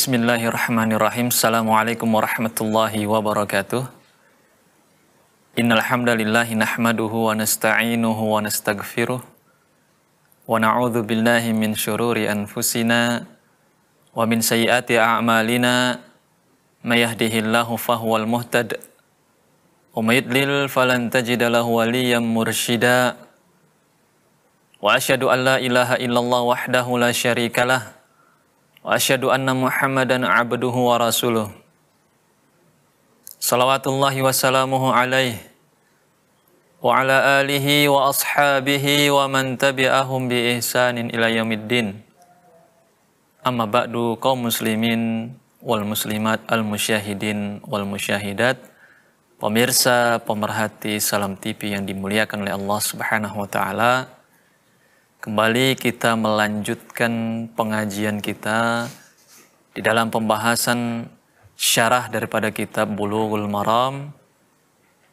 Bismillahirrahmanirrahim. Assalamualaikum warahmatullahi wabarakatuh. Innalhamdulillahi hamdalillah nahmaduhu wa nasta'inuhu wa nastaghfiruh wa na'udhu billahi min syururi anfusina wa min sayyati a'malina mayahdihillahu fahuwal muhtad umayidlil may yudlil falan tajida lahu waliyan wa ashadu an la ilaha illallah wahdahu la syarikalah وأشهد أن محمدا عبده ورسوله صلوات الله وسلامه عليه وعلى آله وأصحابه ومن تبعهم بإحسان إلى يوم الدين أما بعد kaum muslimin wal muslimat al musyahidin wal musyahidat pemirsa pemerhati salam TV yang dimuliakan oleh Allah Subhanahu wa taala Kembali kita melanjutkan pengajian kita di dalam pembahasan syarah daripada kitab Bulughul Maram.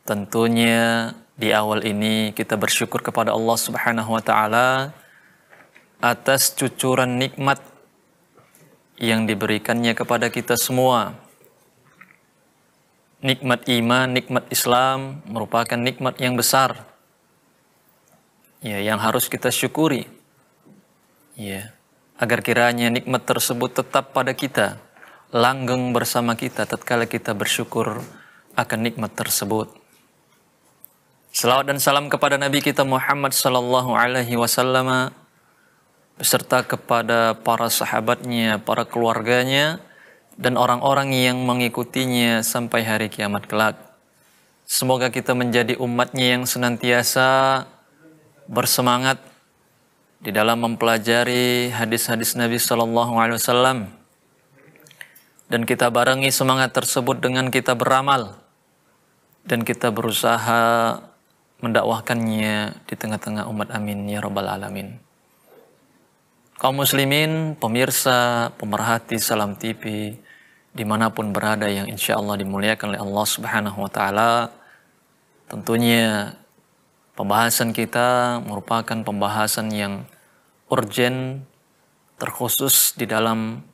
Tentunya di awal ini kita bersyukur kepada Allah Subhanahu wa taala atas cucuran nikmat yang diberikannya kepada kita semua. Nikmat iman, nikmat Islam merupakan nikmat yang besar ya yang harus kita syukuri ya agar kiranya nikmat tersebut tetap pada kita langgeng bersama kita tatkala kita bersyukur akan nikmat tersebut Salawat dan salam kepada Nabi kita Muhammad sallallahu alaihi wasallam beserta kepada para sahabatnya, para keluarganya dan orang-orang yang mengikutinya sampai hari kiamat kelak. Semoga kita menjadi umatnya yang senantiasa bersemangat di dalam mempelajari hadis-hadis Nabi Shallallahu Alaihi Wasallam dan kita barengi semangat tersebut dengan kita beramal dan kita berusaha mendakwahkannya di tengah-tengah umat amin ya rabbal alamin kaum muslimin pemirsa pemerhati salam TV dimanapun berada yang insya Allah dimuliakan oleh Allah subhanahu wa ta'ala tentunya Pembahasan kita merupakan pembahasan yang urgent, terkhusus di dalam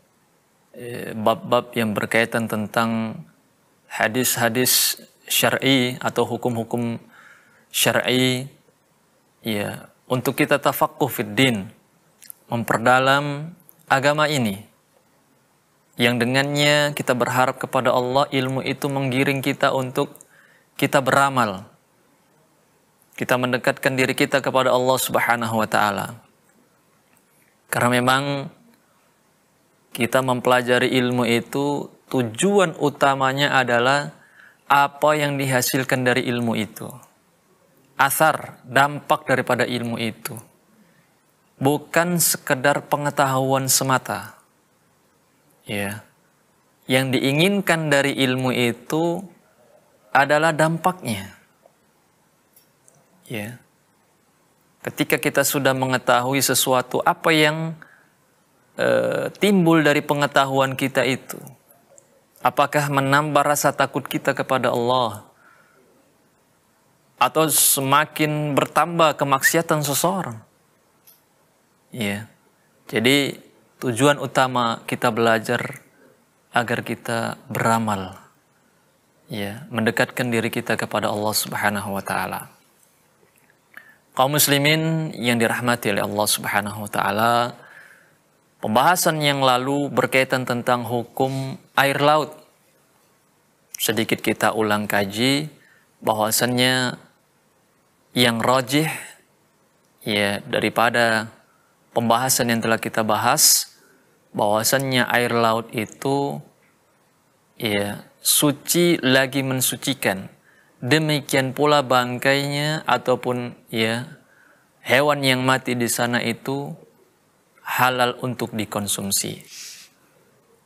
eh, bab-bab yang berkaitan tentang hadis-hadis syar'i atau hukum-hukum syar'i ya untuk kita tafaqquh fiddin memperdalam agama ini yang dengannya kita berharap kepada Allah ilmu itu menggiring kita untuk kita beramal kita mendekatkan diri kita kepada Allah Subhanahu wa taala. Karena memang kita mempelajari ilmu itu tujuan utamanya adalah apa yang dihasilkan dari ilmu itu. Asar, dampak daripada ilmu itu. Bukan sekedar pengetahuan semata. Ya. Yang diinginkan dari ilmu itu adalah dampaknya ya ketika kita sudah mengetahui sesuatu apa yang e, timbul dari pengetahuan kita itu apakah menambah rasa takut kita kepada Allah atau semakin bertambah kemaksiatan seseorang ya jadi tujuan utama kita belajar agar kita beramal ya mendekatkan diri kita kepada Allah Subhanahu wa taala Kaum muslimin yang dirahmati oleh Allah Subhanahu wa taala, pembahasan yang lalu berkaitan tentang hukum air laut. Sedikit kita ulang kaji bahwasannya yang rojih ya daripada pembahasan yang telah kita bahas bahwasannya air laut itu ya suci lagi mensucikan demikian pula bangkainya ataupun ya hewan yang mati di sana itu halal untuk dikonsumsi.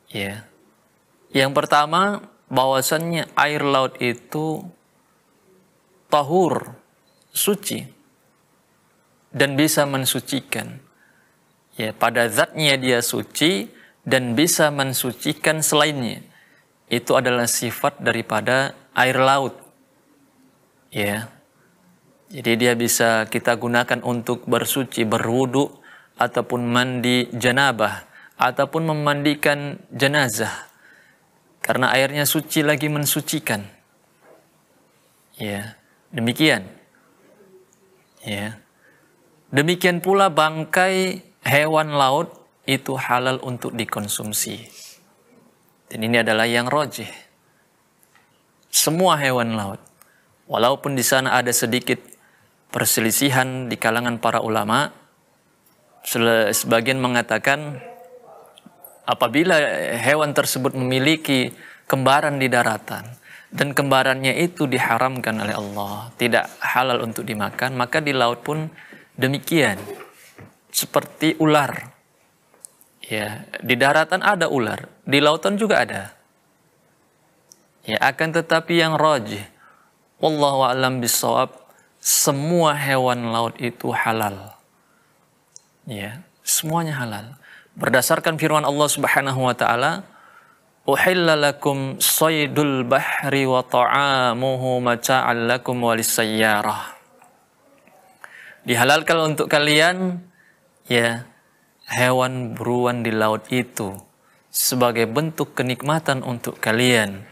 Ya. Yang pertama bahwasannya air laut itu tahur, suci dan bisa mensucikan. Ya, pada zatnya dia suci dan bisa mensucikan selainnya. Itu adalah sifat daripada air laut Ya. Jadi dia bisa kita gunakan untuk bersuci, berwudu ataupun mandi janabah ataupun memandikan jenazah. Karena airnya suci lagi mensucikan. Ya, demikian. Ya. Demikian pula bangkai hewan laut itu halal untuk dikonsumsi. Dan ini adalah yang rojih. Semua hewan laut. Walaupun di sana ada sedikit perselisihan di kalangan para ulama, sebagian mengatakan apabila hewan tersebut memiliki kembaran di daratan dan kembarannya itu diharamkan oleh Allah, tidak halal untuk dimakan, maka di laut pun demikian. Seperti ular. Ya, di daratan ada ular, di lautan juga ada. Ya, akan tetapi yang rajih Wallahu a'lam bisawab. Semua hewan laut itu halal. Ya, semuanya halal. Berdasarkan firman Allah Subhanahu wa taala, "Uhilla lakum saydul bahri wa ta'amuhu mata'al lakum walisayyarah." Dihalalkan untuk kalian ya hewan buruan di laut itu sebagai bentuk kenikmatan untuk kalian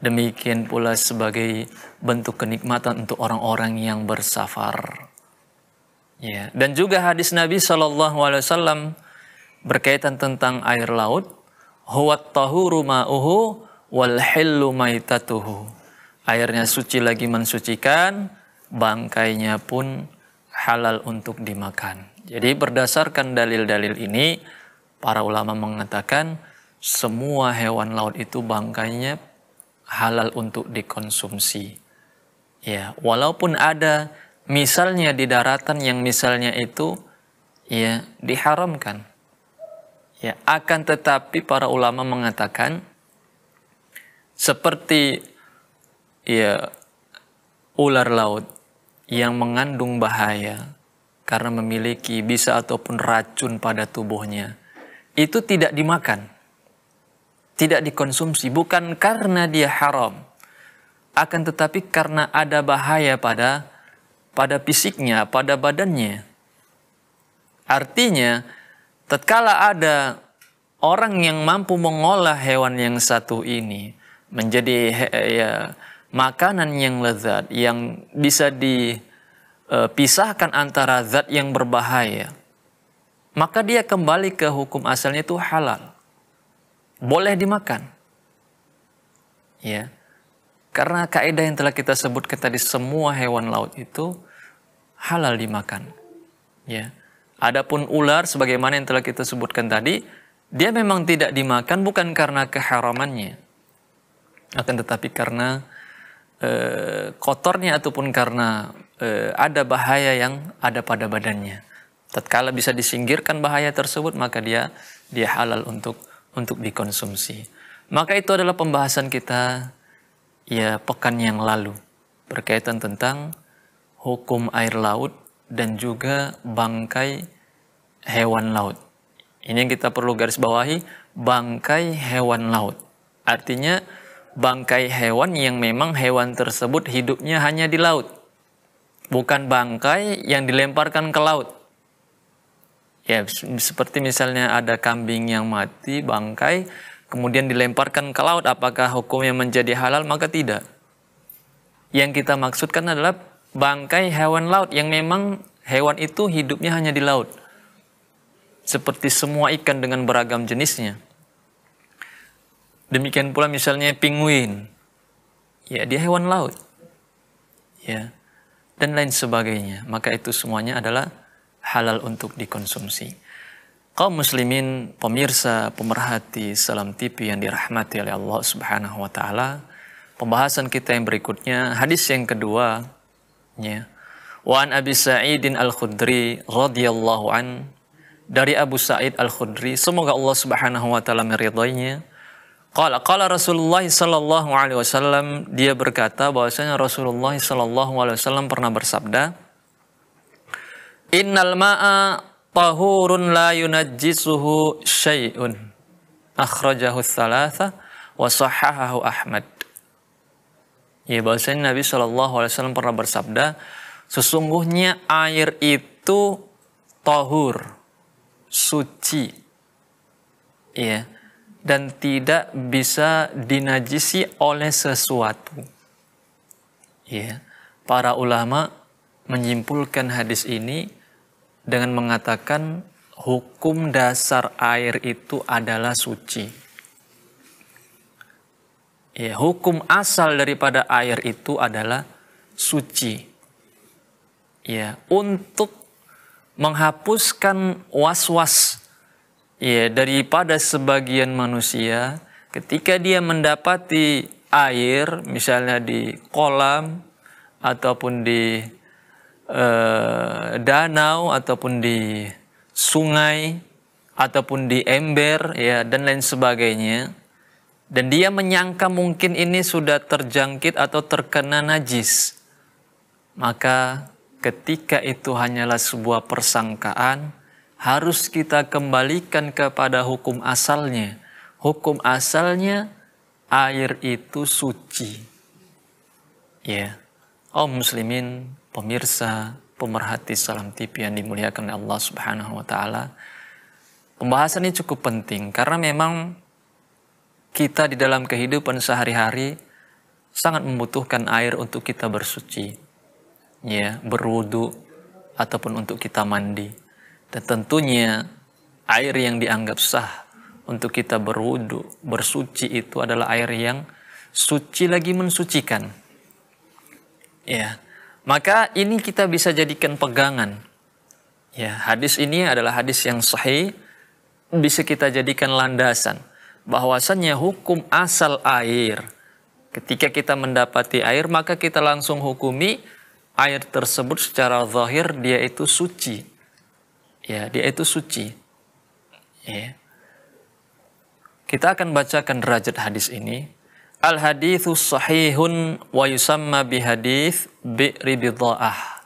Demikian pula sebagai bentuk kenikmatan untuk orang-orang yang bersafar. Ya, dan juga hadis Nabi Shallallahu alaihi wasallam berkaitan tentang air laut, huwat tahuru ma'uhu wal hillu maitatuhu. Airnya suci lagi mensucikan, bangkainya pun halal untuk dimakan. Jadi berdasarkan dalil-dalil ini, para ulama mengatakan semua hewan laut itu bangkainya halal untuk dikonsumsi. Ya, walaupun ada misalnya di daratan yang misalnya itu ya diharamkan. Ya, akan tetapi para ulama mengatakan seperti ya ular laut yang mengandung bahaya karena memiliki bisa ataupun racun pada tubuhnya itu tidak dimakan tidak dikonsumsi bukan karena dia haram akan tetapi karena ada bahaya pada pada fisiknya, pada badannya. Artinya tatkala ada orang yang mampu mengolah hewan yang satu ini menjadi ya makanan yang lezat yang bisa dipisahkan e, antara zat yang berbahaya maka dia kembali ke hukum asalnya itu halal boleh dimakan. Ya. Karena kaidah yang telah kita sebutkan tadi semua hewan laut itu halal dimakan. Ya. Adapun ular sebagaimana yang telah kita sebutkan tadi, dia memang tidak dimakan bukan karena keharamannya. Akan tetapi karena e, kotornya ataupun karena e, ada bahaya yang ada pada badannya. Tatkala bisa disingkirkan bahaya tersebut, maka dia dia halal untuk untuk dikonsumsi. Maka itu adalah pembahasan kita ya pekan yang lalu berkaitan tentang hukum air laut dan juga bangkai hewan laut. Ini yang kita perlu garis bawahi, bangkai hewan laut. Artinya bangkai hewan yang memang hewan tersebut hidupnya hanya di laut. Bukan bangkai yang dilemparkan ke laut. Ya, seperti misalnya ada kambing yang mati, bangkai, kemudian dilemparkan ke laut, apakah hukumnya menjadi halal? Maka tidak. Yang kita maksudkan adalah bangkai hewan laut yang memang hewan itu hidupnya hanya di laut. Seperti semua ikan dengan beragam jenisnya. Demikian pula misalnya penguin. Ya, dia hewan laut. Ya. Dan lain sebagainya. Maka itu semuanya adalah halal untuk dikonsumsi. Kaum muslimin, pemirsa, pemerhati Salam TV yang dirahmati oleh Allah Subhanahu wa taala. Pembahasan kita yang berikutnya, hadis yang kedua ya. Wa an Abi Sa'idin Al-Khudri radhiyallahu an dari Abu Sa'id Al-Khudri, semoga Allah Subhanahu wa taala meridainya. Qala qala Rasulullah sallallahu alaihi wasallam dia berkata bahwasanya Rasulullah sallallahu alaihi wasallam pernah bersabda Innal ma'a tahurun la yunajjisuhu syai'un. Akhrajahu thalatha wa sahahahu Ahmad. Ya bahasanya Nabi saw pernah bersabda, sesungguhnya air itu tahur, suci, ya, dan tidak bisa dinajisi oleh sesuatu. Ya, para ulama menyimpulkan hadis ini dengan mengatakan hukum dasar air itu adalah suci. Ya, hukum asal daripada air itu adalah suci. Ya, untuk menghapuskan was-was ya daripada sebagian manusia ketika dia mendapati air misalnya di kolam ataupun di Eh, danau ataupun di sungai ataupun di ember ya dan lain sebagainya dan dia menyangka mungkin ini sudah terjangkit atau terkena najis. Maka ketika itu hanyalah sebuah persangkaan, harus kita kembalikan kepada hukum asalnya. Hukum asalnya air itu suci. Ya. Yeah. Om muslimin pemirsa, pemerhati Salam TV yang dimuliakan oleh Allah Subhanahu wa taala. Pembahasan ini cukup penting karena memang kita di dalam kehidupan sehari-hari sangat membutuhkan air untuk kita bersuci, ya, berwudu ataupun untuk kita mandi. Dan tentunya air yang dianggap sah untuk kita berwudu, bersuci itu adalah air yang suci lagi mensucikan. Ya. Maka ini kita bisa jadikan pegangan. Ya, hadis ini adalah hadis yang sahih bisa kita jadikan landasan bahwasannya hukum asal air. Ketika kita mendapati air maka kita langsung hukumi air tersebut secara zahir dia itu suci. Ya, dia itu suci. Ya. Kita akan bacakan derajat hadis ini Al hadithus sahihun wa yusamma Hadith bi ribidha'ah.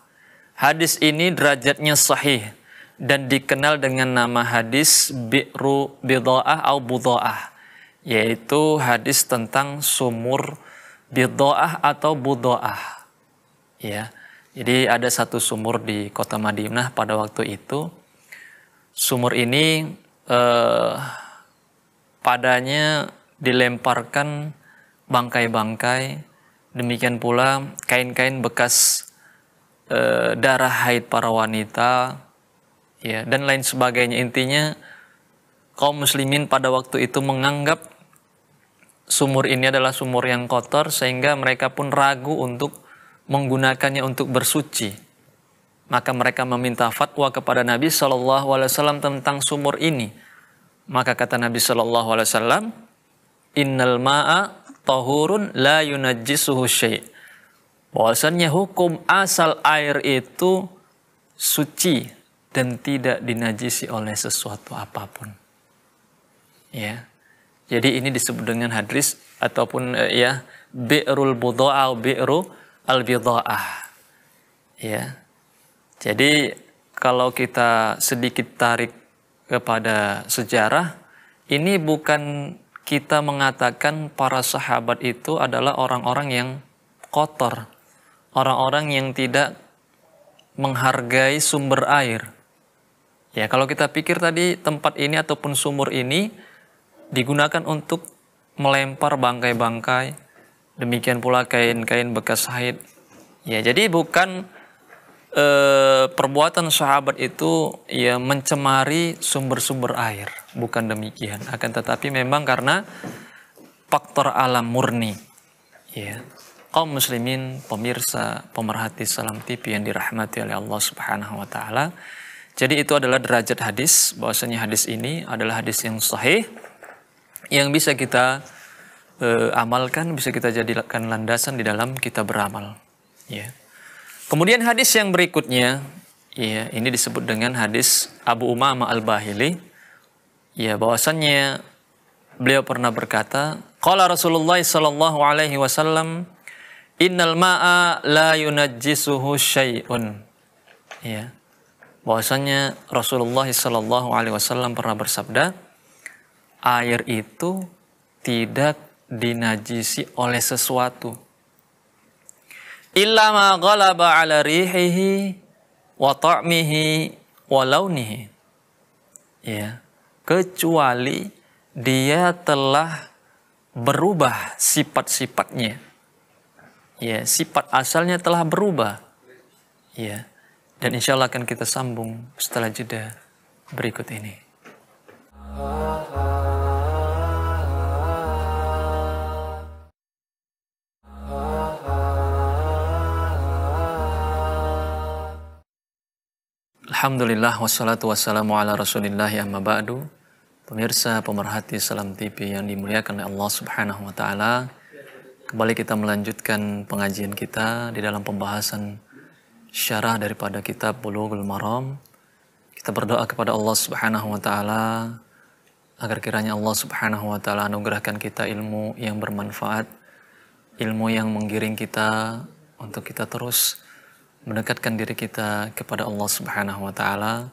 Hadis ini derajatnya sahih dan dikenal dengan nama hadis bi'ru bidha'ah atau budha'ah yaitu hadis tentang sumur bidha'ah atau budha'ah. Ya. Jadi ada satu sumur di kota Madinah pada waktu itu. Sumur ini eh, padanya dilemparkan bangkai-bangkai, demikian pula kain-kain bekas e, darah haid para wanita, ya dan lain sebagainya. Intinya kaum muslimin pada waktu itu menganggap sumur ini adalah sumur yang kotor sehingga mereka pun ragu untuk menggunakannya untuk bersuci. Maka mereka meminta fatwa kepada Nabi Shallallahu Alaihi Wasallam tentang sumur ini. Maka kata Nabi Shallallahu Alaihi Wasallam, Innal ma'a tahurun la yunajjisuhu syai' bahwasannya hukum asal air itu suci dan tidak dinajisi oleh sesuatu apapun ya jadi ini disebut dengan hadris ataupun eh, ya bi'rul budha'a bi'ru al bidha'ah ya jadi kalau kita sedikit tarik kepada sejarah ini bukan kita mengatakan para sahabat itu adalah orang-orang yang kotor, orang-orang yang tidak menghargai sumber air. Ya, kalau kita pikir tadi tempat ini ataupun sumur ini digunakan untuk melempar bangkai-bangkai, demikian pula kain-kain bekas haid. Ya, jadi bukan e, perbuatan sahabat itu ya mencemari sumber-sumber air, bukan demikian. Akan tetapi memang karena faktor alam murni. Ya. Kaum muslimin, pemirsa, pemerhati Salam TV yang dirahmati oleh Allah Subhanahu wa taala. Jadi itu adalah derajat hadis, bahwasanya hadis ini adalah hadis yang sahih yang bisa kita e, amalkan, bisa kita jadikan landasan di dalam kita beramal. Ya. Yeah. Kemudian hadis yang berikutnya, ya ini disebut dengan hadis Abu Umama Al-Bahili. Ya bahwasannya beliau pernah berkata, "Qala Rasulullah sallallahu alaihi wasallam, innal ma'a la yunajjisuhu syai'un." Ya. Bahwasanya Rasulullah sallallahu alaihi wasallam pernah bersabda, air itu tidak dinajisi oleh sesuatu illa ma ghalaba ala rihihi wa ta'mihi wa launihi. Ya, kecuali dia telah berubah sifat-sifatnya. Ya, sifat asalnya telah berubah. Ya. Dan insya Allah akan kita sambung setelah jeda berikut ini. Ah, ah. Alhamdulillah wassalatu wassalamu ala rasulillah ya ba'du. Pemirsa pemerhati Salam TV yang dimuliakan oleh Allah Subhanahu wa taala. Kembali kita melanjutkan pengajian kita di dalam pembahasan syarah daripada kitab Bulughul Maram. Kita berdoa kepada Allah Subhanahu wa taala agar kiranya Allah Subhanahu wa taala anugerahkan kita ilmu yang bermanfaat, ilmu yang menggiring kita untuk kita terus mendekatkan diri kita kepada Allah Subhanahu wa taala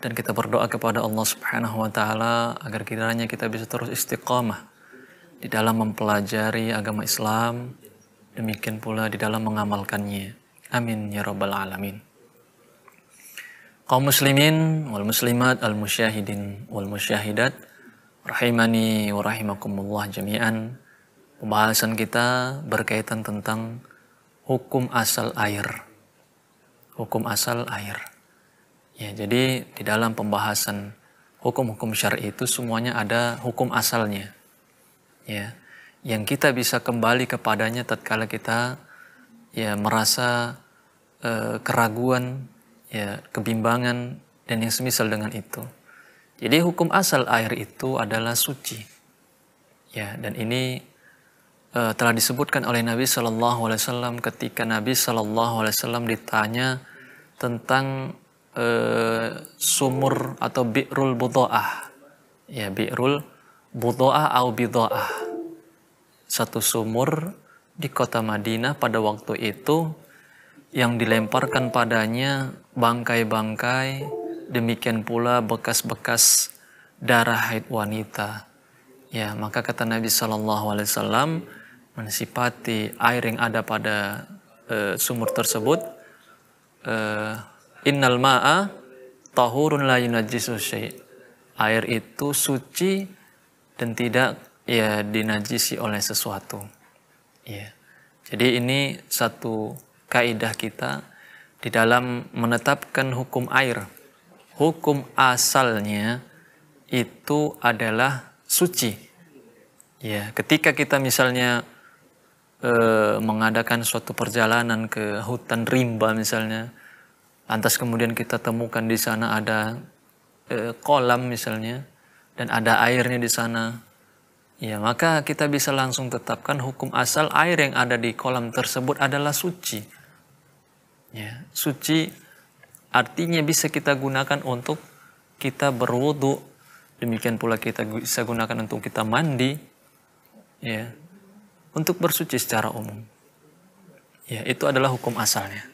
dan kita berdoa kepada Allah Subhanahu wa taala agar kiranya kita bisa terus istiqamah di dalam mempelajari agama Islam demikian pula di dalam mengamalkannya. Amin ya rabbal alamin. Kaum muslimin wal muslimat al musyahidin wal musyahidat rahimani wa rahimakumullah jami'an. Pembahasan kita berkaitan tentang hukum asal air hukum asal air. Ya, jadi di dalam pembahasan hukum-hukum syar'i itu semuanya ada hukum asalnya. Ya, yang kita bisa kembali kepadanya tatkala kita ya merasa eh, keraguan, ya kebimbangan dan yang semisal dengan itu. Jadi hukum asal air itu adalah suci. Ya, dan ini uh, telah disebutkan oleh Nabi Shallallahu Alaihi Wasallam ketika Nabi Shallallahu Alaihi Wasallam ditanya tentang uh, sumur atau bi'rul budoah ya bi'rul budoah atau bidoah satu sumur di kota Madinah pada waktu itu yang dilemparkan padanya bangkai-bangkai demikian pula bekas-bekas darah haid wanita. Ya, maka kata Nabi Shallallahu Alaihi Wasallam, mensipati air yang ada pada e, sumur tersebut e, innal ma'a tahurun la yunajjisu syai' air itu suci dan tidak ya dinajisi oleh sesuatu ya jadi ini satu kaidah kita di dalam menetapkan hukum air hukum asalnya itu adalah suci ya ketika kita misalnya Eh, mengadakan suatu perjalanan ke hutan rimba misalnya, lantas kemudian kita temukan di sana ada e, kolam misalnya dan ada airnya di sana, ya maka kita bisa langsung tetapkan hukum asal air yang ada di kolam tersebut adalah suci. Ya, suci artinya bisa kita gunakan untuk kita berwudu, demikian pula kita bisa gunakan untuk kita mandi. Ya, untuk bersuci secara umum. Ya, itu adalah hukum asalnya.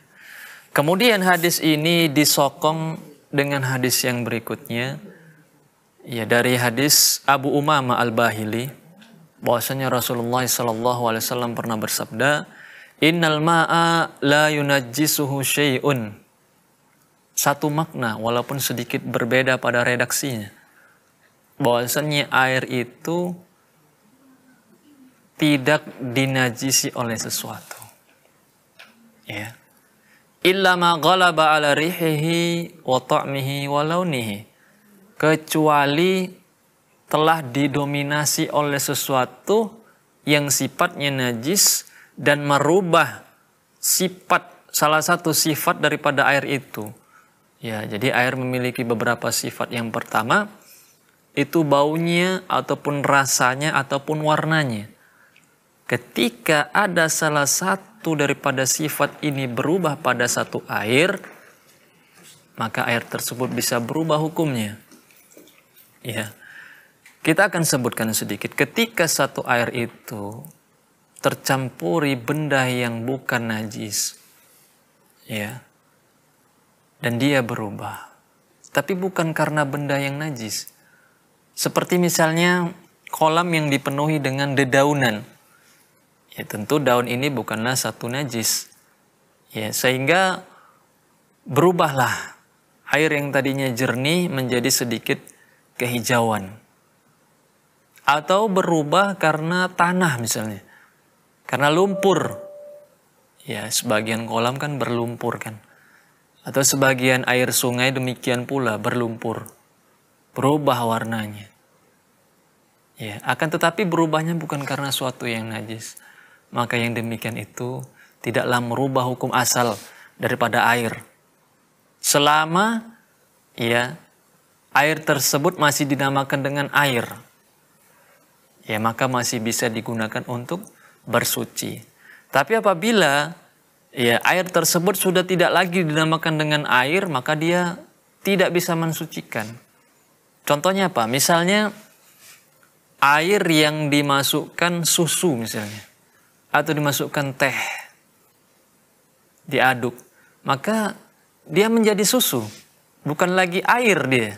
Kemudian hadis ini disokong dengan hadis yang berikutnya. Ya, dari hadis Abu Umama Al-Bahili bahwasanya Rasulullah sallallahu alaihi wasallam pernah bersabda, "Innal ma'a la yunajjisuhu syai'un." Satu makna walaupun sedikit berbeda pada redaksinya. Bahwasanya air itu tidak dinajisi oleh sesuatu. Ya. Illa ma ghalaba ala rihihi wa ta'mihi wa launihi. Kecuali telah didominasi oleh sesuatu yang sifatnya najis dan merubah sifat salah satu sifat daripada air itu. Ya, jadi air memiliki beberapa sifat. Yang pertama itu baunya ataupun rasanya ataupun warnanya ketika ada salah satu daripada sifat ini berubah pada satu air, maka air tersebut bisa berubah hukumnya. Ya. Kita akan sebutkan sedikit ketika satu air itu tercampuri benda yang bukan najis. Ya. Dan dia berubah. Tapi bukan karena benda yang najis. Seperti misalnya kolam yang dipenuhi dengan dedaunan Ya, tentu daun ini bukanlah satu najis. Ya, sehingga berubahlah air yang tadinya jernih menjadi sedikit kehijauan. Atau berubah karena tanah misalnya. Karena lumpur. Ya, sebagian kolam kan berlumpur kan. Atau sebagian air sungai demikian pula berlumpur. Berubah warnanya. Ya, akan tetapi berubahnya bukan karena suatu yang najis maka yang demikian itu tidaklah merubah hukum asal daripada air. Selama ya air tersebut masih dinamakan dengan air, ya maka masih bisa digunakan untuk bersuci. Tapi apabila ya air tersebut sudah tidak lagi dinamakan dengan air, maka dia tidak bisa mensucikan. Contohnya apa? Misalnya air yang dimasukkan susu misalnya atau dimasukkan teh, diaduk, maka dia menjadi susu, bukan lagi air dia.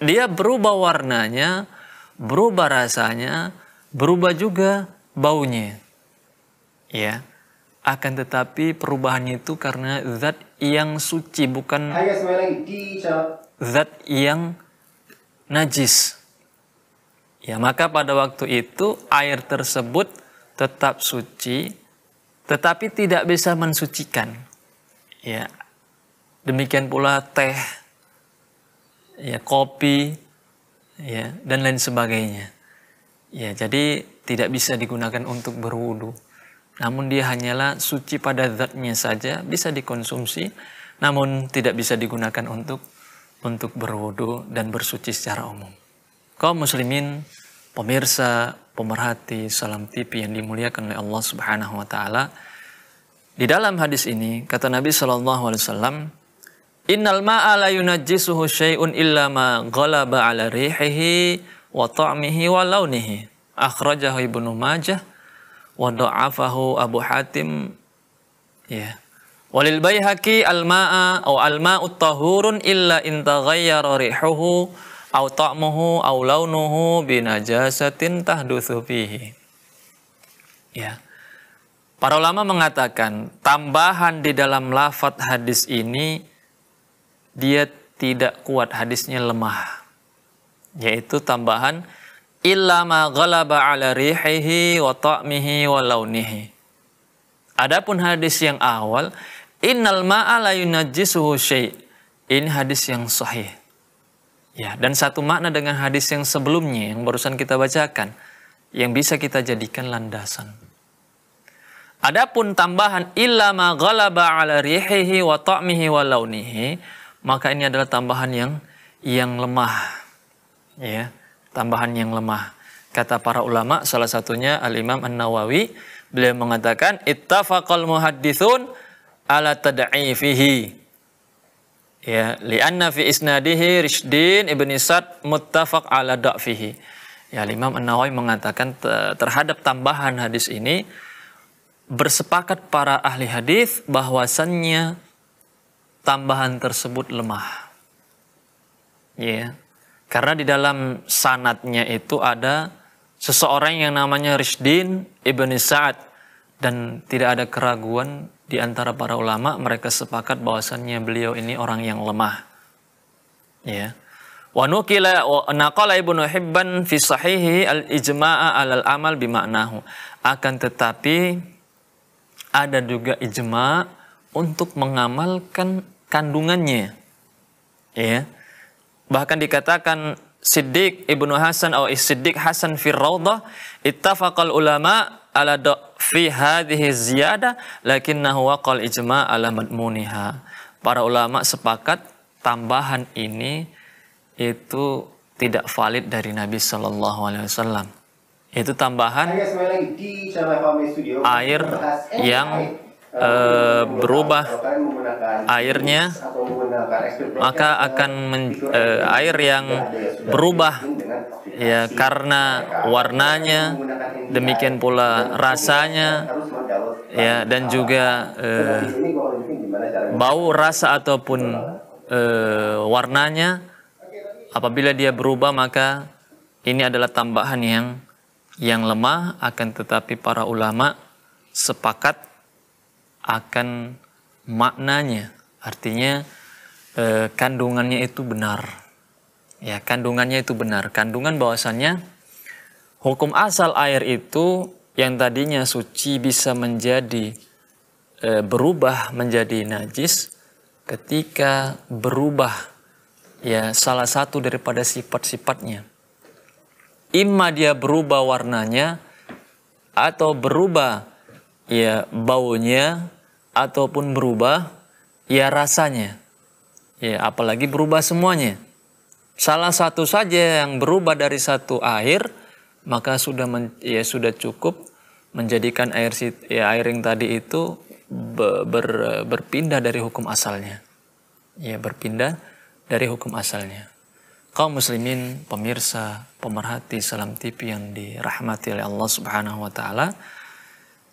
Dia berubah warnanya, berubah rasanya, berubah juga baunya. Ya. Akan tetapi perubahannya itu karena zat yang suci bukan zat yang najis. Ya, maka pada waktu itu air tersebut tetap suci, tetapi tidak bisa mensucikan. Ya, demikian pula teh, ya kopi, ya dan lain sebagainya. Ya, jadi tidak bisa digunakan untuk berwudu. Namun dia hanyalah suci pada zatnya saja, bisa dikonsumsi, namun tidak bisa digunakan untuk untuk berwudu dan bersuci secara umum. Kau muslimin, pemirsa pemerhati, salam TV yang dimuliakan oleh Allah Subhanahu wa taala. Di dalam hadis ini kata Nabi sallallahu alaihi wasallam, "Innal ma'a la yunajjisuhu syai'un illa ma ghalaba 'ala rihihi wa ta'mihi wa launihi." Akhrajahu Ibnu Majah wa da'afahu Abu Hatim. Ya. Yeah. Walil bayhaqi al-ma'a aw al-ma'u tahurun illa in taghayyara rihuhu au ta'muhu au launuhu binajasatin tahdutsu fihi. Ya. Para ulama mengatakan tambahan di dalam lafat hadis ini dia tidak kuat hadisnya lemah. Yaitu tambahan illa ma ghalaba ala rihihi wa ta'mihi wa launihi. Adapun hadis yang awal innal ma'a la yunajjisuhu syai'. Ini hadis yang sahih Ya, dan satu makna dengan hadis yang sebelumnya yang barusan kita bacakan yang bisa kita jadikan landasan. Adapun tambahan illa ma ghalaba ala rihihi wa ta'mihi wa launihi, maka ini adalah tambahan yang yang lemah. Ya, tambahan yang lemah. Kata para ulama salah satunya Al-Imam An-Nawawi, beliau mengatakan ittafaqal muhaddithun ala tad'ifihi Ya, li'anna fi isnadihi Rishdin ibn Isad muttafaq ala da'fihi. Ya, Imam An-Nawawi mengatakan terhadap tambahan hadis ini bersepakat para ahli hadis bahwasannya tambahan tersebut lemah. Ya. Karena di dalam sanatnya itu ada seseorang yang namanya Rishdin ibn Sa'ad dan tidak ada keraguan di antara para ulama mereka sepakat bahwasannya beliau ini orang yang lemah. Ya. Wa nuqila wa naqala Ibnu Hibban fi sahihi al-ijma'a al amal ma'nahu. Akan tetapi ada juga ijma' untuk mengamalkan kandungannya. Ya. Bahkan dikatakan Siddiq Ibnu Hasan atau Siddiq Hasan fi Rawdah ittafaqal ulama' ala do fi hadhihi ziyadah lakinnahu waqal ijma' ala madmuniha. Para ulama sepakat tambahan ini itu tidak valid dari Nabi Shallallahu Alaihi Wasallam. Itu tambahan air yang eh, berubah airnya, maka akan men, eh, air yang berubah ya karena warnanya demikian pula rasanya ya dan juga eh, bau rasa ataupun eh, warnanya apabila dia berubah maka ini adalah tambahan yang yang lemah akan tetapi para ulama sepakat akan maknanya artinya eh, kandungannya itu benar ya kandungannya itu benar kandungan bahwasannya hukum asal air itu yang tadinya suci bisa menjadi e, berubah menjadi najis ketika berubah ya salah satu daripada sifat-sifatnya. Imma dia berubah warnanya atau berubah ya baunya ataupun berubah ya rasanya. Ya apalagi berubah semuanya. Salah satu saja yang berubah dari satu air maka sudah men, ya sudah cukup menjadikan air ya, airing tadi itu be, ber, berpindah dari hukum asalnya. Ya, berpindah dari hukum asalnya. Kaum muslimin, pemirsa, pemerhati Salam TV yang dirahmati oleh Allah Subhanahu wa taala.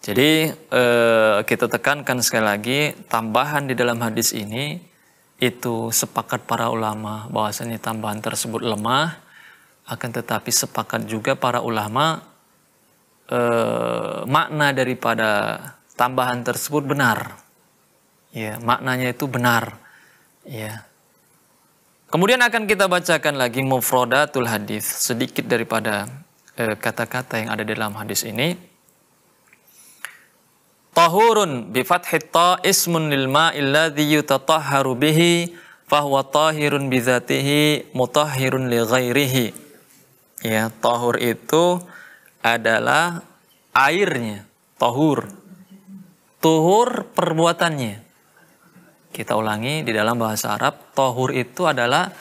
Jadi eh, kita tekankan sekali lagi tambahan di dalam hadis ini itu sepakat para ulama bahwasanya tambahan tersebut lemah akan tetapi sepakat juga para ulama eh, makna daripada tambahan tersebut benar. Ya, maknanya itu benar. Ya. Kemudian akan kita bacakan lagi mufradatul hadis sedikit daripada eh, kata-kata eh, yang ada dalam hadis ini. Tahurun bi fathit ta ismun lil ma'il ladzi yutatahharu bihi fahuwa tahirun bi dzatihi mutahhirun li ghairihi. Ya, tohur itu adalah airnya, tohur. Tuhur perbuatannya. Kita ulangi di dalam bahasa Arab, tohur itu adalah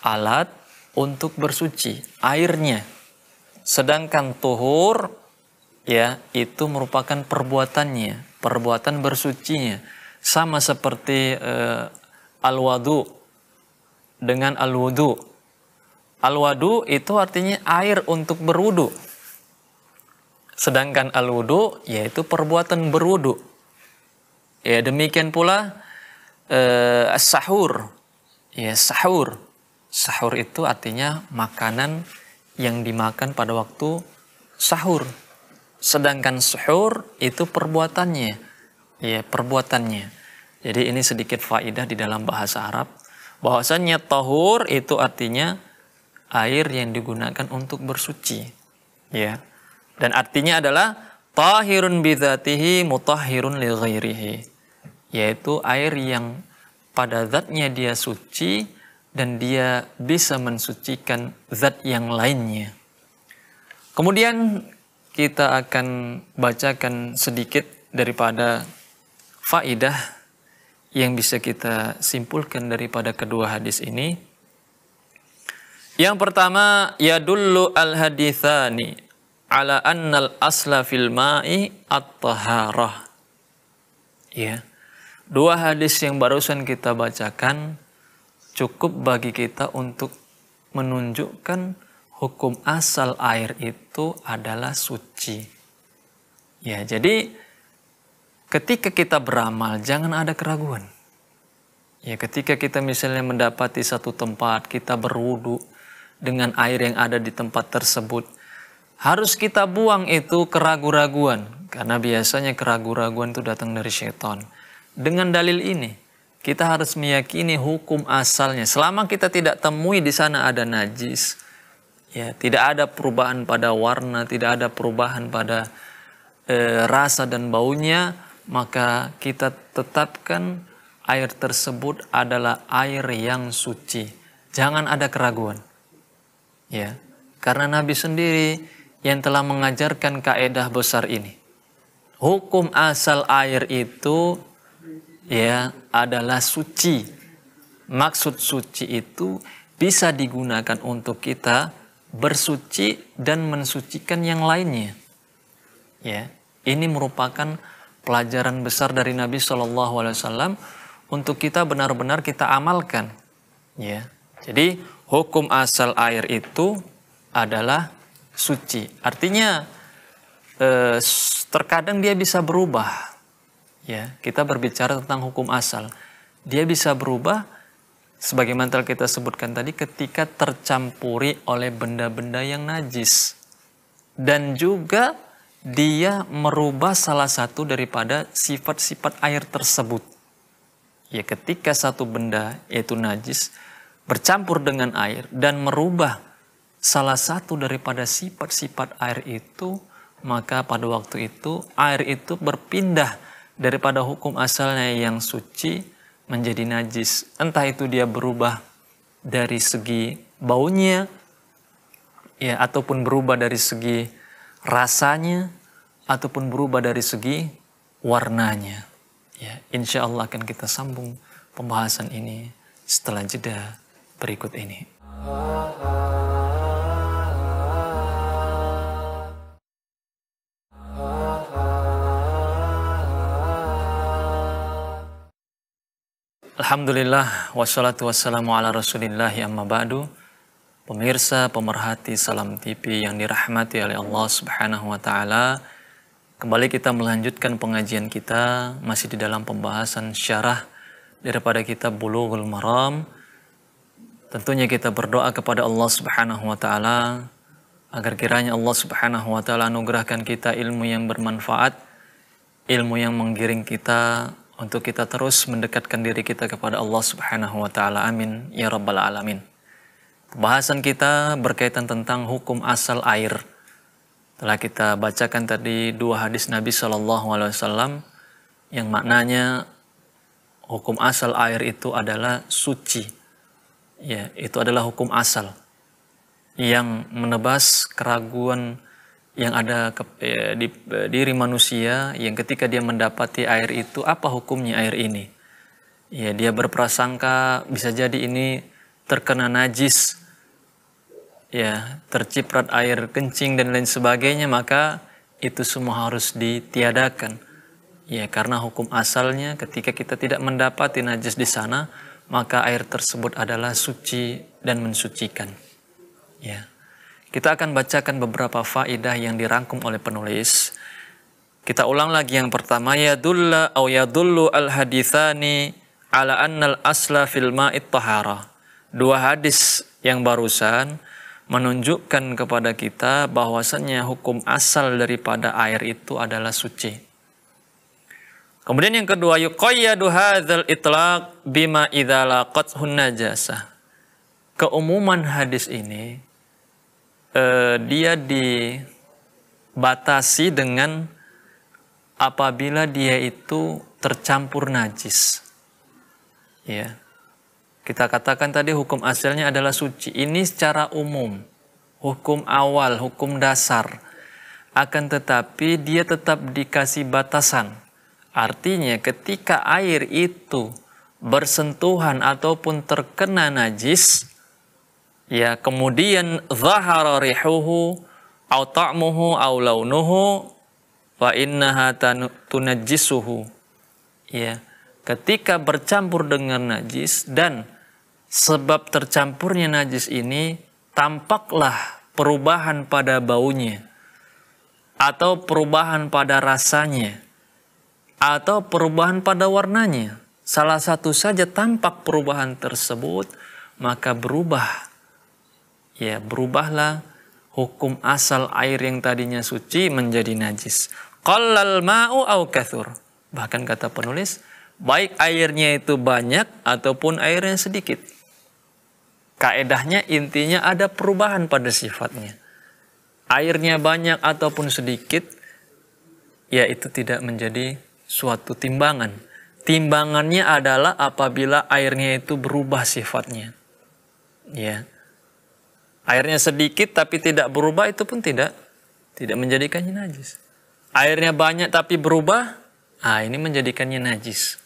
alat untuk bersuci, airnya. Sedangkan tuhur ya itu merupakan perbuatannya, perbuatan bersucinya. Sama seperti uh, eh, al wadu dengan al-wudu Al-wadu itu artinya air untuk berwudu. Sedangkan al-wudu yaitu perbuatan berwudu. Ya, demikian pula eh, sahur. Ya, sahur. Sahur itu artinya makanan yang dimakan pada waktu sahur. Sedangkan suhur itu perbuatannya. Ya, perbuatannya. Jadi ini sedikit faidah di dalam bahasa Arab. Bahwasannya tahur itu artinya air yang digunakan untuk bersuci. Ya. Dan artinya adalah tahirun bizatihi mutahhirun li ghairihi. Yaitu air yang pada zatnya dia suci dan dia bisa mensucikan zat yang lainnya. Kemudian kita akan bacakan sedikit daripada faidah yang bisa kita simpulkan daripada kedua hadis ini yang pertama, ya dulu al-hadithani ala annal asla fil ma'i at-taharah. Ya. Dua hadis yang barusan kita bacakan cukup bagi kita untuk menunjukkan hukum asal air itu adalah suci. Ya, jadi ketika kita beramal jangan ada keraguan. Ya, ketika kita misalnya mendapati satu tempat kita berwudu, dengan air yang ada di tempat tersebut. Harus kita buang itu keraguan-raguan, karena biasanya keraguan-raguan itu datang dari syaitan. Dengan dalil ini, kita harus meyakini hukum asalnya. Selama kita tidak temui di sana ada najis, ya tidak ada perubahan pada warna, tidak ada perubahan pada e, rasa dan baunya, maka kita tetapkan air tersebut adalah air yang suci. Jangan ada keraguan. Ya, karena Nabi sendiri yang telah mengajarkan kaedah besar ini. Hukum asal air itu ya adalah suci. Maksud suci itu bisa digunakan untuk kita bersuci dan mensucikan yang lainnya. Ya, ini merupakan pelajaran besar dari Nabi Shallallahu Alaihi Wasallam untuk kita benar-benar kita amalkan. Ya, jadi hukum asal air itu adalah suci. Artinya eh, terkadang dia bisa berubah. Ya, kita berbicara tentang hukum asal. Dia bisa berubah sebagaimana telah kita sebutkan tadi ketika tercampuri oleh benda-benda yang najis. Dan juga dia merubah salah satu daripada sifat-sifat air tersebut. Ya ketika satu benda yaitu najis bercampur dengan air dan merubah salah satu daripada sifat-sifat air itu, maka pada waktu itu air itu berpindah daripada hukum asalnya yang suci menjadi najis. Entah itu dia berubah dari segi baunya, ya ataupun berubah dari segi rasanya, ataupun berubah dari segi warnanya. Ya, insya Allah akan kita sambung pembahasan ini setelah jeda berikut ini. Alhamdulillah wassalatu wassalamu ala rasulillah ya amma ba'du Pemirsa pemerhati Salam TV yang dirahmati oleh Allah subhanahu wa ta'ala Kembali kita melanjutkan pengajian kita Masih di dalam pembahasan syarah daripada kitab Bulughul Maram Tentunya kita berdoa kepada Allah Subhanahu wa taala agar kiranya Allah Subhanahu wa taala anugerahkan kita ilmu yang bermanfaat, ilmu yang menggiring kita untuk kita terus mendekatkan diri kita kepada Allah Subhanahu wa taala. Amin ya rabbal alamin. Pembahasan kita berkaitan tentang hukum asal air. Telah kita bacakan tadi dua hadis Nabi Shallallahu alaihi wasallam yang maknanya hukum asal air itu adalah suci ya itu adalah hukum asal yang menebas keraguan yang ada ke, ya, di eh, diri manusia yang ketika dia mendapati air itu apa hukumnya air ini ya dia berprasangka bisa jadi ini terkena najis ya terciprat air kencing dan lain sebagainya maka itu semua harus ditiadakan ya karena hukum asalnya ketika kita tidak mendapati najis di sana maka air tersebut adalah suci dan mensucikan. Ya. Kita akan bacakan beberapa faidah yang dirangkum oleh penulis. Kita ulang lagi yang pertama ya dulla au yadullu al hadithani ala annal asla fil ma'it tahara. Dua hadis yang barusan menunjukkan kepada kita bahwasannya hukum asal daripada air itu adalah suci. Kemudian yang kedua, yuqayyadu hadzal itlaq bima idza kot najasa. Keumuman hadis ini eh, dia dibatasi dengan apabila dia itu tercampur najis. Ya. Kita katakan tadi hukum asalnya adalah suci. Ini secara umum, hukum awal, hukum dasar. Akan tetapi dia tetap dikasih batasan Artinya ketika air itu bersentuhan ataupun terkena najis, ya kemudian zahara rihuhu au ta'muhu au launuhu fa innaha tunajjisuhu ya ketika bercampur dengan najis dan sebab tercampurnya najis ini tampaklah perubahan pada baunya atau perubahan pada rasanya atau perubahan pada warnanya. Salah satu saja tampak perubahan tersebut, maka berubah. Ya, berubahlah hukum asal air yang tadinya suci menjadi najis. Qallal ma'u au kathur. Bahkan kata penulis, baik airnya itu banyak ataupun airnya sedikit. Kaedahnya intinya ada perubahan pada sifatnya. Airnya banyak ataupun sedikit, ya itu tidak menjadi suatu timbangan. Timbangannya adalah apabila airnya itu berubah sifatnya. Ya. Airnya sedikit tapi tidak berubah itu pun tidak tidak menjadikannya najis. Airnya banyak tapi berubah, ah ini menjadikannya najis.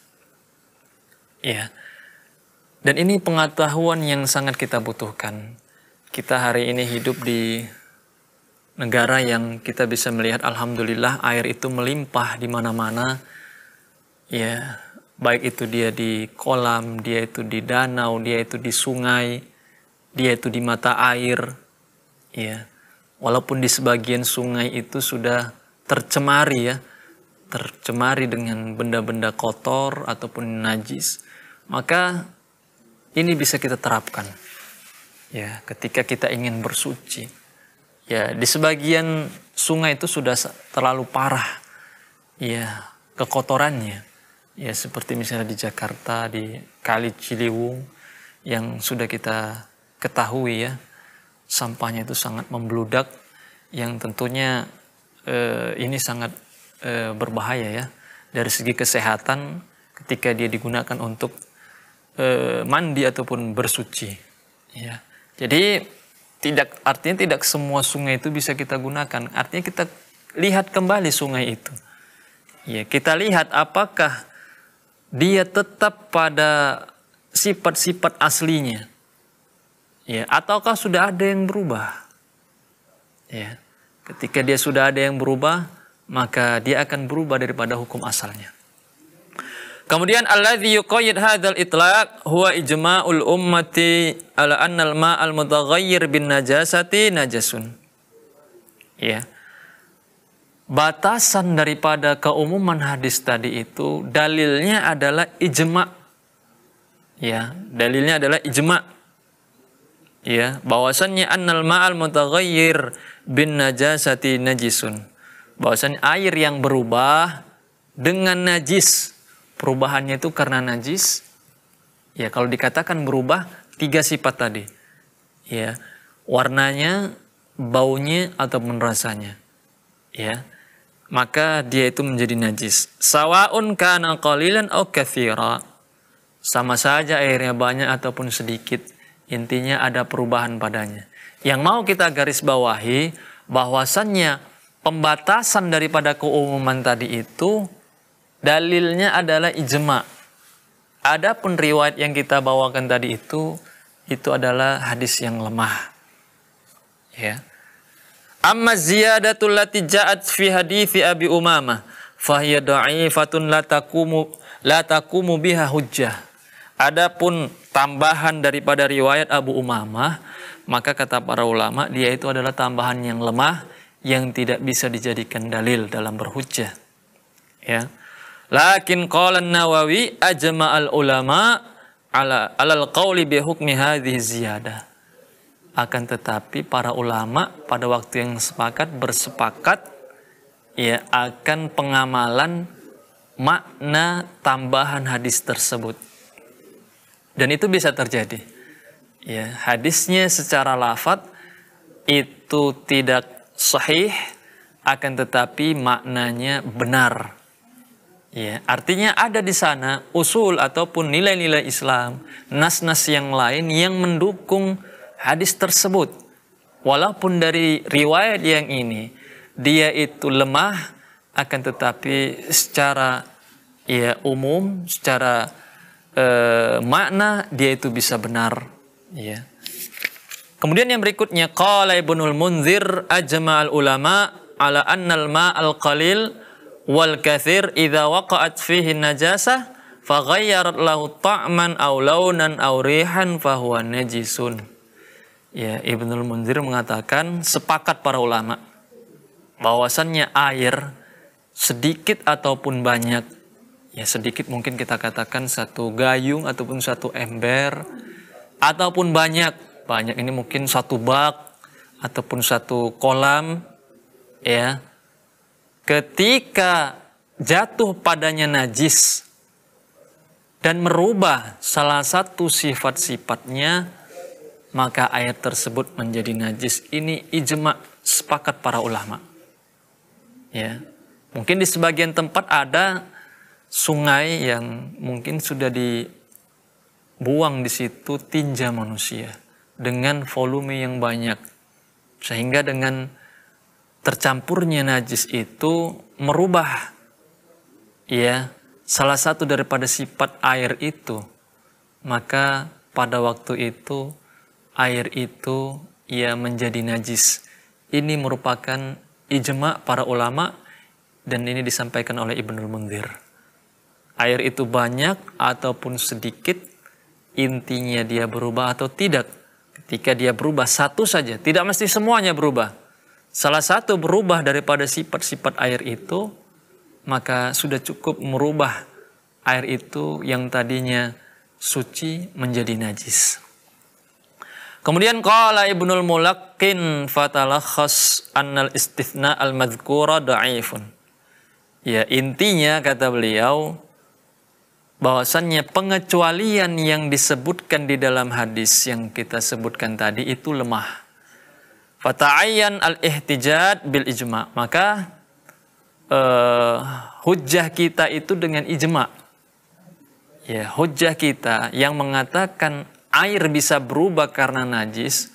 Ya. Dan ini pengetahuan yang sangat kita butuhkan. Kita hari ini hidup di negara yang kita bisa melihat alhamdulillah air itu melimpah di mana-mana ya baik itu dia di kolam dia itu di danau dia itu di sungai dia itu di mata air ya walaupun di sebagian sungai itu sudah tercemari ya tercemari dengan benda-benda kotor ataupun najis maka ini bisa kita terapkan ya ketika kita ingin bersuci Ya, di sebagian sungai itu sudah terlalu parah. Ya, kekotorannya. Ya, seperti misalnya di Jakarta di Kali Ciliwung yang sudah kita ketahui ya, sampahnya itu sangat membludak yang tentunya eh, ini sangat eh, berbahaya ya dari segi kesehatan ketika dia digunakan untuk eh, mandi ataupun bersuci ya. Jadi tidak artinya tidak semua sungai itu bisa kita gunakan. Artinya kita lihat kembali sungai itu. Ya, kita lihat apakah dia tetap pada sifat-sifat aslinya. Ya, ataukah sudah ada yang berubah? Ya. Ketika dia sudah ada yang berubah, maka dia akan berubah daripada hukum asalnya. Kemudian alladzi yuqayyid hadzal itlaq huwa ijma'ul ummati ala anna al-ma'al mutaghayyir bin najasati najasun. Ya. Batasan daripada keumuman hadis tadi itu dalilnya adalah ijma'. Ya, dalilnya adalah ijma'. Ya, bahwasannya annal ma'al mutaghayyir bin najasati najisun. Bahwasannya air yang berubah dengan najis perubahannya itu karena najis. Ya, kalau dikatakan berubah tiga sifat tadi. Ya, warnanya, baunya ataupun rasanya. Ya. Maka dia itu menjadi najis. Sawaun kana qalilan au kathira. Sama saja airnya banyak ataupun sedikit. Intinya ada perubahan padanya. Yang mau kita garis bawahi bahwasannya pembatasan daripada keumuman tadi itu Dalilnya adalah ijma. Adapun riwayat yang kita bawakan tadi itu itu adalah hadis yang lemah. Ya. Amma ziyadatul lati ja'at fi hadithi Abi Umamah fahiya da'ifatun la takumu la takumu biha hujjah. Adapun tambahan daripada riwayat Abu Umamah, maka kata para ulama dia itu adalah tambahan yang lemah yang tidak bisa dijadikan dalil dalam berhujjah. Ya. Lakin qala Nawawi ajma'al ulama ala alal qawli hukmi hadhihi ziyadah. Akan tetapi para ulama pada waktu yang sepakat bersepakat ya akan pengamalan makna tambahan hadis tersebut. Dan itu bisa terjadi. Ya, hadisnya secara lafat itu tidak sahih akan tetapi maknanya benar Ya, artinya ada di sana usul ataupun nilai-nilai Islam, nas-nas yang lain yang mendukung hadis tersebut. Walaupun dari riwayat yang ini dia itu lemah akan tetapi secara ya umum, secara eh, makna dia itu bisa benar, ya. Kemudian yang berikutnya qala Ibnul Munzir ajma'al ulama ala annal ma'al qalil wal kathir idza waqa'at fihi fa faghayyarat lahu ta'man aw launan aw rihan huwa najisun. Ya, Ibnu Munzir mengatakan sepakat para ulama bahwasannya air sedikit ataupun banyak ya sedikit mungkin kita katakan satu gayung ataupun satu ember ataupun banyak banyak ini mungkin satu bak ataupun satu kolam ya ketika jatuh padanya najis dan merubah salah satu sifat-sifatnya, maka air tersebut menjadi najis. Ini ijma sepakat para ulama. Ya. Mungkin di sebagian tempat ada sungai yang mungkin sudah dibuang di situ tinja manusia dengan volume yang banyak. Sehingga dengan tercampurnya najis itu merubah ya salah satu daripada sifat air itu maka pada waktu itu air itu ia ya, menjadi najis ini merupakan ijma para ulama dan ini disampaikan oleh Ibnul Mundir air itu banyak ataupun sedikit intinya dia berubah atau tidak ketika dia berubah satu saja tidak mesti semuanya berubah salah satu berubah daripada sifat-sifat air itu, maka sudah cukup merubah air itu yang tadinya suci menjadi najis. Kemudian qala Ibnul Mulaqqin fatalakhas annal istithna al-madhkura da'ifun. Ya, intinya kata beliau bahwasannya pengecualian yang disebutkan di dalam hadis yang kita sebutkan tadi itu lemah. Fata'ayyan al ihtijad bil ijma. Maka uh, hujjah kita itu dengan ijma. Ya, hujjah kita yang mengatakan air bisa berubah karena najis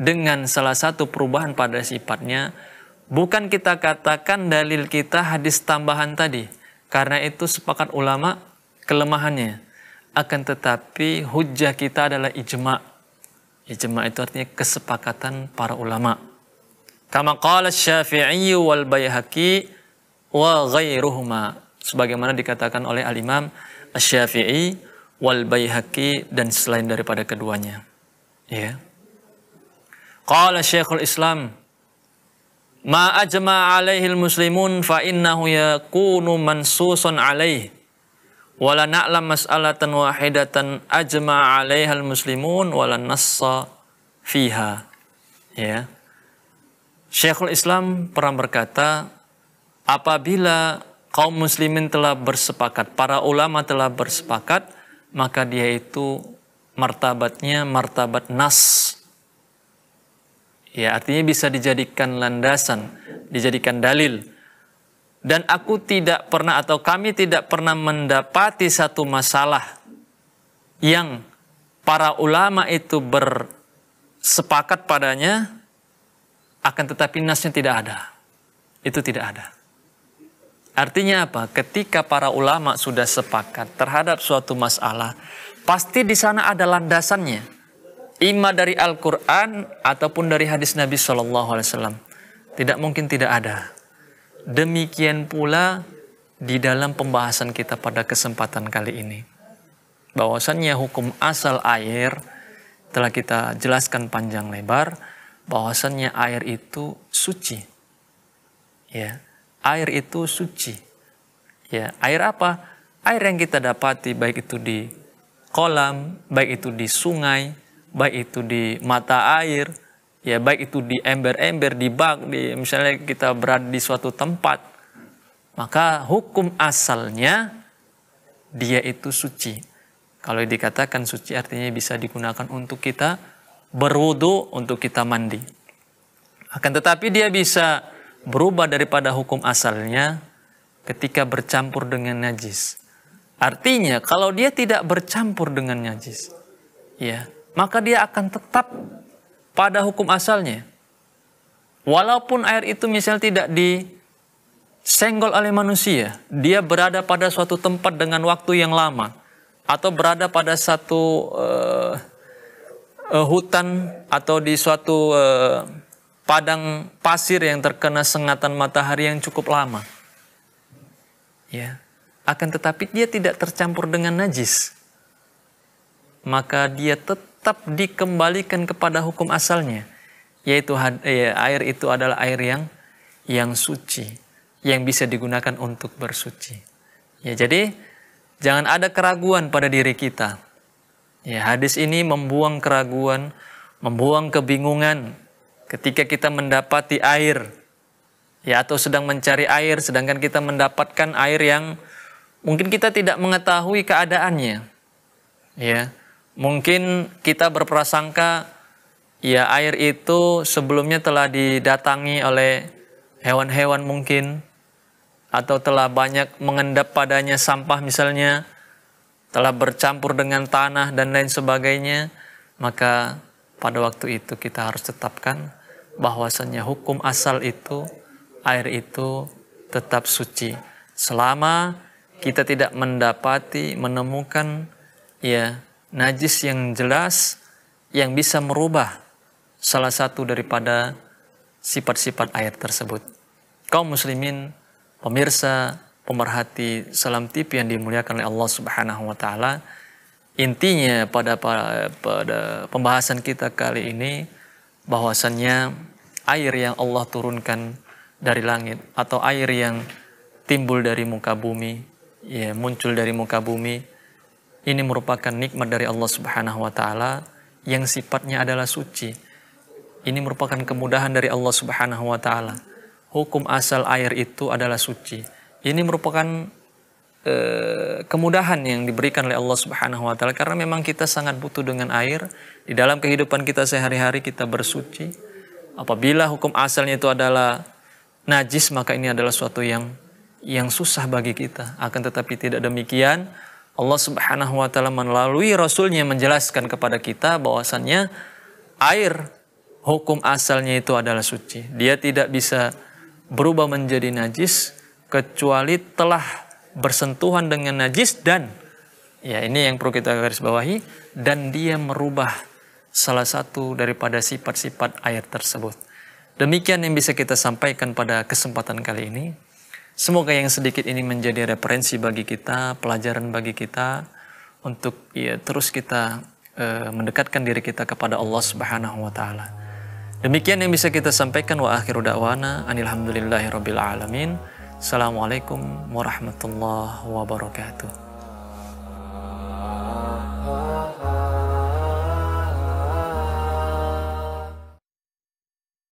dengan salah satu perubahan pada sifatnya bukan kita katakan dalil kita hadis tambahan tadi. Karena itu sepakat ulama kelemahannya. Akan tetapi hujah kita adalah ijma' Ijma itu artinya kesepakatan para ulama. Kama qala Syafi'i wal bayhaqi wa ghairuhuma. Sebagaimana dikatakan oleh al-Imam Syafi'i wal bayhaqi dan selain daripada keduanya. Ya. Qala Syekhul Islam ma ajma' alaihi al muslimun fa innahu yakunu mansusun alaihi wala na'lam mas'alatan wahidatan ajma 'alaiha muslimun wala nassa fiha. Ya. Syekhul Islam pernah berkata, apabila kaum muslimin telah bersepakat, para ulama telah bersepakat, maka dia itu martabatnya martabat nas. Ya, artinya bisa dijadikan landasan, dijadikan dalil dan aku tidak pernah atau kami tidak pernah mendapati satu masalah yang para ulama itu bersepakat padanya akan tetapi nasnya tidak ada. Itu tidak ada. Artinya apa? Ketika para ulama sudah sepakat terhadap suatu masalah, pasti di sana ada landasannya. Ima dari Al-Quran ataupun dari hadis Nabi Shallallahu Alaihi Wasallam. Tidak mungkin tidak ada. Demikian pula di dalam pembahasan kita pada kesempatan kali ini. Bahwasannya hukum asal air telah kita jelaskan panjang lebar, bahwasannya air itu suci. Ya, air itu suci. Ya, air apa? Air yang kita dapati baik itu di kolam, baik itu di sungai, baik itu di mata air, ya baik itu di ember-ember, di bak, di misalnya kita berada di suatu tempat, maka hukum asalnya dia itu suci. Kalau dikatakan suci artinya bisa digunakan untuk kita berwudu, untuk kita mandi. Akan tetapi dia bisa berubah daripada hukum asalnya ketika bercampur dengan najis. Artinya kalau dia tidak bercampur dengan najis, ya, maka dia akan tetap pada hukum asalnya. Walaupun air itu misal tidak disenggol oleh manusia, dia berada pada suatu tempat dengan waktu yang lama atau berada pada satu uh, uh, hutan atau di suatu uh, padang pasir yang terkena sengatan matahari yang cukup lama. Ya. Akan tetapi dia tidak tercampur dengan najis. Maka dia tetap tetap dikembalikan kepada hukum asalnya, yaitu eh, air itu adalah air yang yang suci, yang bisa digunakan untuk bersuci. Ya, jadi jangan ada keraguan pada diri kita. Ya, hadis ini membuang keraguan, membuang kebingungan ketika kita mendapati air ya atau sedang mencari air sedangkan kita mendapatkan air yang mungkin kita tidak mengetahui keadaannya. Ya. Mungkin kita berprasangka ya air itu sebelumnya telah didatangi oleh hewan-hewan mungkin atau telah banyak mengendap padanya sampah misalnya, telah bercampur dengan tanah dan lain sebagainya, maka pada waktu itu kita harus tetapkan bahwasannya hukum asal itu, air itu tetap suci. Selama kita tidak mendapati, menemukan ya najis yang jelas yang bisa merubah salah satu daripada sifat-sifat ayat tersebut. Kaum muslimin, pemirsa, pemerhati Salam tipi yang dimuliakan oleh Allah Subhanahu wa taala, intinya pada pada pembahasan kita kali ini bahwasannya air yang Allah turunkan dari langit atau air yang timbul dari muka bumi ya muncul dari muka bumi ini merupakan nikmat dari Allah Subhanahu wa taala yang sifatnya adalah suci. Ini merupakan kemudahan dari Allah Subhanahu wa taala. Hukum asal air itu adalah suci. Ini merupakan e, kemudahan yang diberikan oleh Allah Subhanahu wa taala karena memang kita sangat butuh dengan air di dalam kehidupan kita sehari-hari kita bersuci apabila hukum asalnya itu adalah najis maka ini adalah suatu yang yang susah bagi kita akan tetapi tidak demikian Allah Subhanahu wa taala melalui rasulnya menjelaskan kepada kita bahwasannya air hukum asalnya itu adalah suci. Dia tidak bisa berubah menjadi najis kecuali telah bersentuhan dengan najis dan ya ini yang perlu kita garis bawahi dan dia merubah salah satu daripada sifat-sifat air tersebut. Demikian yang bisa kita sampaikan pada kesempatan kali ini. Semoga yang sedikit ini menjadi referensi bagi kita, pelajaran bagi kita untuk ya terus kita uh, mendekatkan diri kita kepada Allah Subhanahu wa taala. Demikian yang bisa kita sampaikan wa akhiru da'wana alhamdulillahirabbil alamin. Assalamualaikum warahmatullahi wabarakatuh.